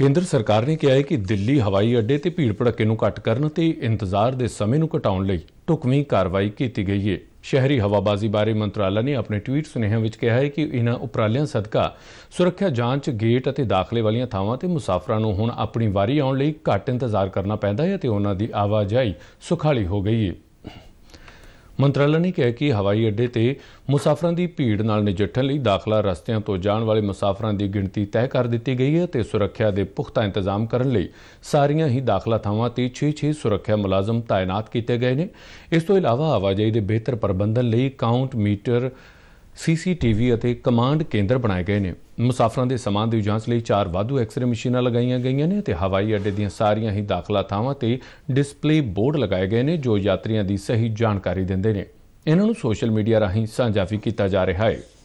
ਕੇਂਦਰ ਸਰਕਾਰ ਨੇ ਕਿਹਾ ਹੈ ਕਿ ਦਿੱਲੀ ਹਵਾਈ ਅੱਡੇ ਤੇ ਭੀੜ ਭੜੱਕੇ ਨੂੰ ਘਟ ਕਰਨ ਤੇ ਇੰਤਜ਼ਾਰ ਦੇ ਸਮੇਂ ਨੂੰ ਘਟਾਉਣ ਲਈ ਟੁਕਵੀਂ ਕਾਰਵਾਈ ਕੀਤੀ ਗਈ ਹੈ ਸ਼ਹਿਰੀ ਹਵਾਬਾਜ਼ੀ ਬਾਰੇ ਮੰਤਰਾਲਾ ਨੇ ਆਪਣੇ ਟਵੀਟ ਸੁਨੇਹਿਆਂ ਵਿੱਚ ਕਿਹਾ ਹੈ ਕਿ ਇਹਨਾਂ ਉਪਰਾਲਿਆਂ ਸਦਕਾ ਸੁਰੱਖਿਆ ਜਾਂਚ ਗੇਟ ਅਤੇ ਦਾਖਲੇ ਵਾਲੀਆਂ ਥਾਵਾਂ ਤੇ ਮੁਸਾਫਰਾਂ ਨੂੰ ਹੁਣ ਆਪਣੀ ਵਾਰੀ ਆਉਣ ਲਈ ਘੱਟ ਇੰਤਜ਼ਾਰ ਕਰਨਾ ਪੈਂਦਾ ਹੈ ਅਤੇ ਉਹਨਾਂ ਦੀ ਆਵਾਜਾਈ ਸੁਖਾਲੀ ਹੋ ਗਈ ਹੈ ਮੰਤਰਾਲੇ ਨੇ ਕਿਹਾ ਕਿ ਹਵਾਈ ਅੱਡੇ ਤੇ ਮੁਸਾਫਰਾਂ ਦੀ ਭੀੜ ਨਾਲ ਨਜਿੱਠਣ ਲਈ ਦਾਖਲਾ ਰਸਤਿਆਂ ਤੋਂ ਜਾਣ ਵਾਲੇ ਮੁਸਾਫਰਾਂ ਦੀ ਗਿਣਤੀ ਤੈਅ ਕਰ ਦਿੱਤੀ ਗਈ ਹੈ ਤੇ ਸੁਰੱਖਿਆ ਦੇ ਪੁਖਤਾ ਇੰਤਜ਼ਾਮ ਕਰਨ ਲਈ ਸਾਰੀਆਂ ਹੀ ਦਾਖਲਾ ਥਾਵਾਂ ਤੇ 6-6 ਸੁਰੱਖਿਆ ਮੁਲਾਜ਼ਮ ਤਾਇਨਾਤ ਕੀਤੇ ਗਏ ਨੇ ਇਸ ਤੋਂ ਇਲਾਵਾ ਆਵਾਜਾਈ ਦੇ ਬਿਹਤਰ ਪ੍ਰਬੰਧਨ ਲਈ ਕਾਊਂਟ ਮੀਟਰ ਸੀਸੀਟੀਵੀ ਅਤੇ ਕਮਾਂਡ ਕੇਂਦਰ ਬਣਾਏ ਗਏ ਨੇ ਮੁਸਾਫਰਾਂ ਦੇ ਸਮਾਨ ਦੀ ਜਾਂਚ ਲਈ ਚਾਰ ਵਾਧੂ ਐਕਸ-ਰੇ ਮਸ਼ੀਨਾਂ ਲਗਾਈਆਂ ਗਈਆਂ ਨੇ ਤੇ ਹਵਾਈ ਅੱਡੇ ਦੀਆਂ ਸਾਰੀਆਂ ਹੀ ਦਾਖਲਾ ਥਾਵਾਂ ਤੇ ਡਿਸਪਲੇ ਬੋਰਡ ਲਗਾਏ ਗਏ ਨੇ ਜੋ ਯਾਤਰੀਆਂ ਦੀ ਸਹੀ ਜਾਣਕਾਰੀ ਦਿੰਦੇ ਨੇ ਇਹਨਾਂ ਨੂੰ ਸੋਸ਼ਲ ਮੀਡੀਆ ਰਾਹੀਂ ਸਾਂਝਾ ਵੀ ਕੀਤਾ ਜਾ ਰਿਹਾ ਹੈ